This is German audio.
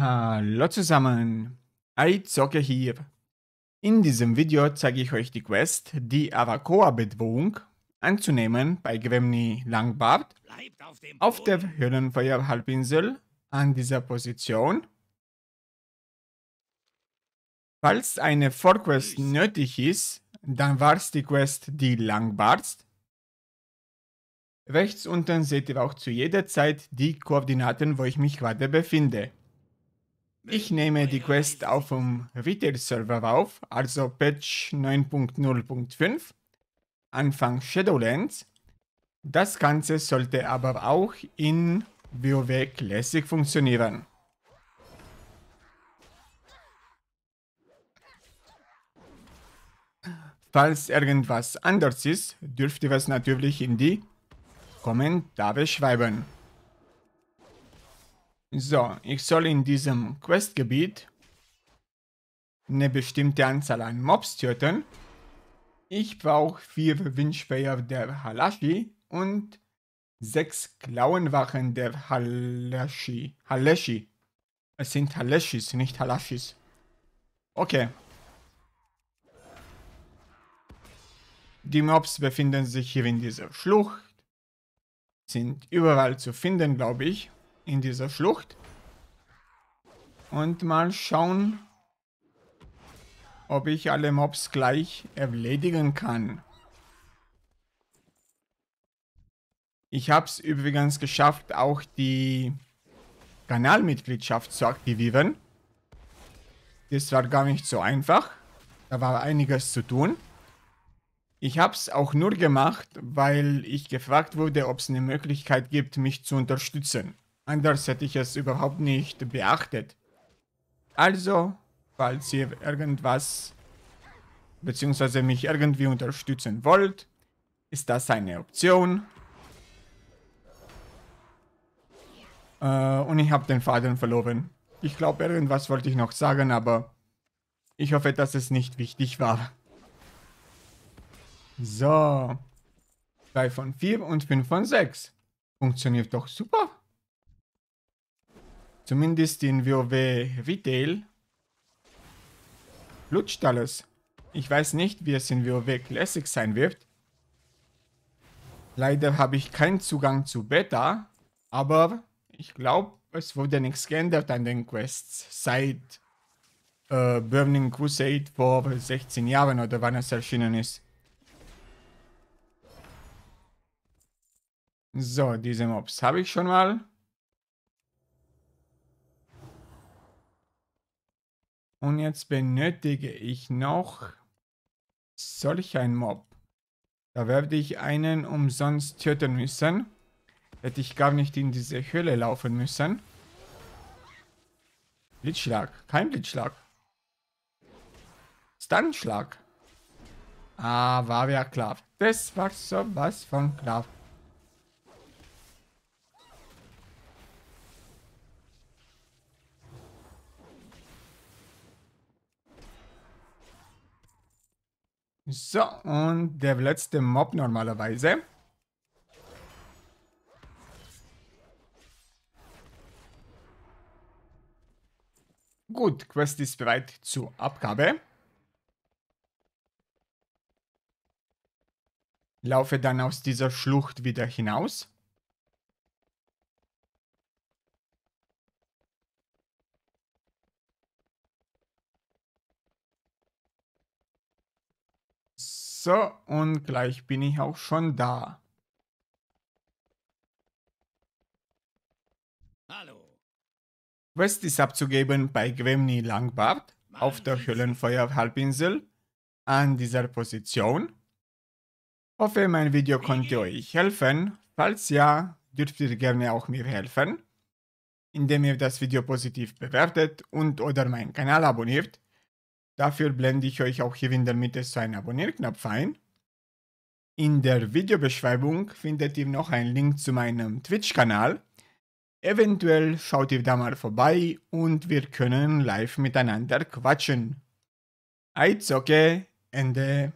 Hallo zusammen, Aizocke hier. In diesem Video zeige ich euch die Quest, die Avakoa-Bedrohung anzunehmen bei Gremni Langbart auf, auf, der Höhlenfeuer-Halbinsel an dieser Position. Falls eine Vorquest nötig ist, dann war es die Quest, die Langbarst. Rechts unten seht ihr auch zu jeder Zeit die Koordinaten, wo ich mich gerade befinde. Ich nehme die Quest auf dem Retail-Server auf, also Patch 9.0.5, Anfang Shadowlands. Das Ganze sollte aber auch in WoW Classic funktionieren. Falls irgendwas anders ist, dürft ihr es natürlich in die Kommentare schreiben. So, ich soll in diesem Questgebiet eine bestimmte Anzahl an Mobs töten. Ich brauche vier Windschwäher der Halashi und sechs Klauenwachen der Halashi. Haleshi. Es sind Haleshis, nicht Halashis. Okay. Die Mobs befinden sich hier in dieser Schlucht. Sind überall zu finden, glaube ich in dieser Schlucht. Und mal schauen, ob ich alle Mobs gleich erledigen kann. Ich habe es übrigens geschafft, auch die Kanalmitgliedschaft zu aktivieren. Das war gar nicht so einfach. Da war einiges zu tun. Ich habe es auch nur gemacht, weil ich gefragt wurde, ob es eine Möglichkeit gibt, mich zu unterstützen. Anders hätte ich es überhaupt nicht beachtet. Also, falls ihr irgendwas beziehungsweise mich irgendwie unterstützen wollt, ist das eine Option. Äh, und ich habe den Faden verloren. Ich glaube, irgendwas wollte ich noch sagen, aber ich hoffe, dass es nicht wichtig war. So. 3 von 4 und 5 von 6. Funktioniert doch super. Zumindest in WoW Retail lutscht alles. Ich weiß nicht, wie es in WoW Classic sein wird. Leider habe ich keinen Zugang zu Beta, aber ich glaube, es wurde nichts geändert an den Quests seit äh, Burning Crusade vor 16 Jahren oder wann es erschienen ist. So, diese Mobs habe ich schon mal. Und jetzt benötige ich noch solch ein Mob. Da werde ich einen umsonst töten müssen. Hätte ich gar nicht in diese Höhle laufen müssen. Blitzschlag. Kein Blitzschlag. Stunschlag. Ah, war ja klar. Das war sowas von klar. So, und der letzte Mob normalerweise. Gut, Quest ist bereit zur Abgabe. Laufe dann aus dieser Schlucht wieder hinaus. So, und gleich bin ich auch schon da. Hallo. Quest ist abzugeben bei Gwemni Langbart auf der Höllenfeuer-Halbinsel an dieser Position. Hoffe, mein Video konnte euch helfen. Falls ja, dürft ihr gerne auch mir helfen, indem ihr das Video positiv bewertet und oder meinen Kanal abonniert. Dafür blende ich euch auch hier in der Mitte so einen Abonnierknopf ein. In der Videobeschreibung findet ihr noch einen Link zu meinem Twitch-Kanal. Eventuell schaut ihr da mal vorbei und wir können live miteinander quatschen. Eizocke, Ende.